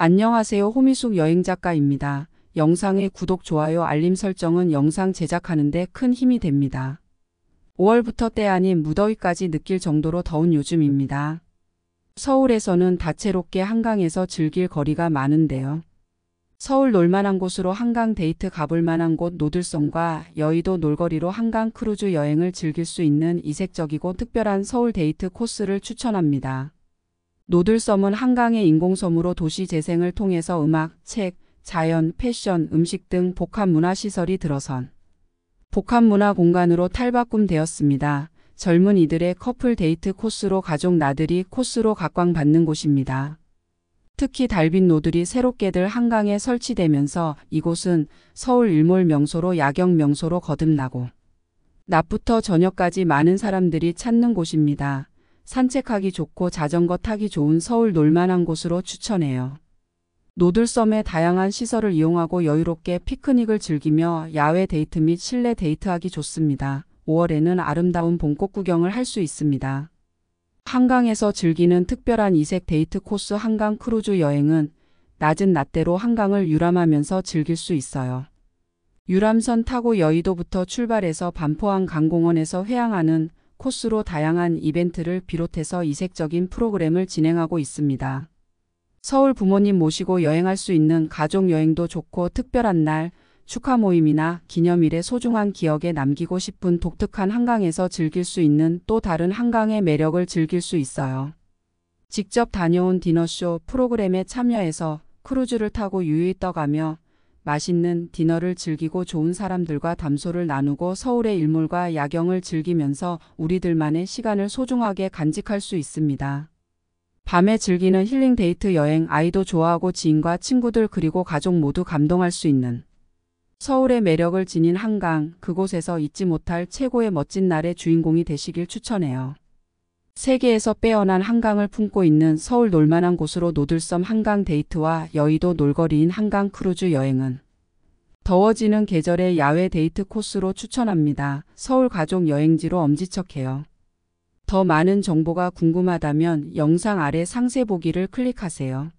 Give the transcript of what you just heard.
안녕하세요 호미숙 여행작가입니다. 영상의 구독, 좋아요, 알림 설정은 영상 제작하는데 큰 힘이 됩니다. 5월부터 때 아닌 무더위까지 느낄 정도로 더운 요즘입니다. 서울에서는 다채롭게 한강에서 즐길 거리가 많은데요. 서울 놀만한 곳으로 한강 데이트 가볼 만한 곳 노들섬과 여의도 놀거리로 한강 크루즈 여행을 즐길 수 있는 이색적이고 특별한 서울 데이트 코스를 추천합니다. 노들섬은 한강의 인공섬으로 도시 재생을 통해서 음악, 책, 자연, 패션, 음식 등 복합문화시설이 들어선 복합문화 공간으로 탈바꿈되었습니다. 젊은 이들의 커플 데이트 코스로 가족 나들이 코스로 각광받는 곳입니다. 특히 달빛 노들이 새롭게들 한강에 설치되면서 이곳은 서울 일몰 명소로 야경 명소로 거듭나고 낮부터 저녁까지 많은 사람들이 찾는 곳입니다. 산책하기 좋고 자전거 타기 좋은 서울 놀만한 곳으로 추천해요. 노들섬의 다양한 시설을 이용하고 여유롭게 피크닉을 즐기며 야외 데이트 및 실내 데이트하기 좋습니다. 5월에는 아름다운 봄꽃 구경을 할 수 있습니다. 한강에서 즐기는 특별한 이색 데이트 코스 한강 크루즈 여행은 낮은 낮대로 한강을 유람하면서 즐길 수 있어요. 유람선 타고 여의도부터 출발해서 반포항 강공원에서 회항하는 코스로 다양한 이벤트를 비롯해서 이색적인 프로그램을 진행하고 있습니다. 서울 부모님 모시고 여행할 수 있는 가족 여행도 좋고 특별한 날, 축하 모임이나 기념일에 소중한 기억에 남기고 싶은 독특한 한강에서 즐길 수 있는 또 다른 한강의 매력을 즐길 수 있어요. 직접 다녀온 디너쇼 프로그램에 참여해서 크루즈를 타고 유유히 떠가며 맛있는 디너를 즐기고 좋은 사람들과 담소를 나누고 서울의 일몰과 야경을 즐기면서 우리들만의 시간을 소중하게 간직할 수 있습니다. 밤에 즐기는 힐링 데이트 여행 아이도 좋아하고 지인과 친구들 그리고 가족 모두 감동할 수 있는 서울의 매력을 지닌 한강 그곳에서 잊지 못할 최고의 멋진 날의 주인공이 되시길 추천해요. 세계에서 빼어난 한강을 품고 있는 서울 놀만한 곳으로 노들섬 한강 데이트와 여의도 놀거리인 한강 크루즈 여행은 더워지는 계절의 야외 데이트 코스로 추천합니다. 서울 가족 여행지로 엄지척해요. 더 많은 정보가 궁금하다면 영상 아래 상세 보기를 클릭하세요.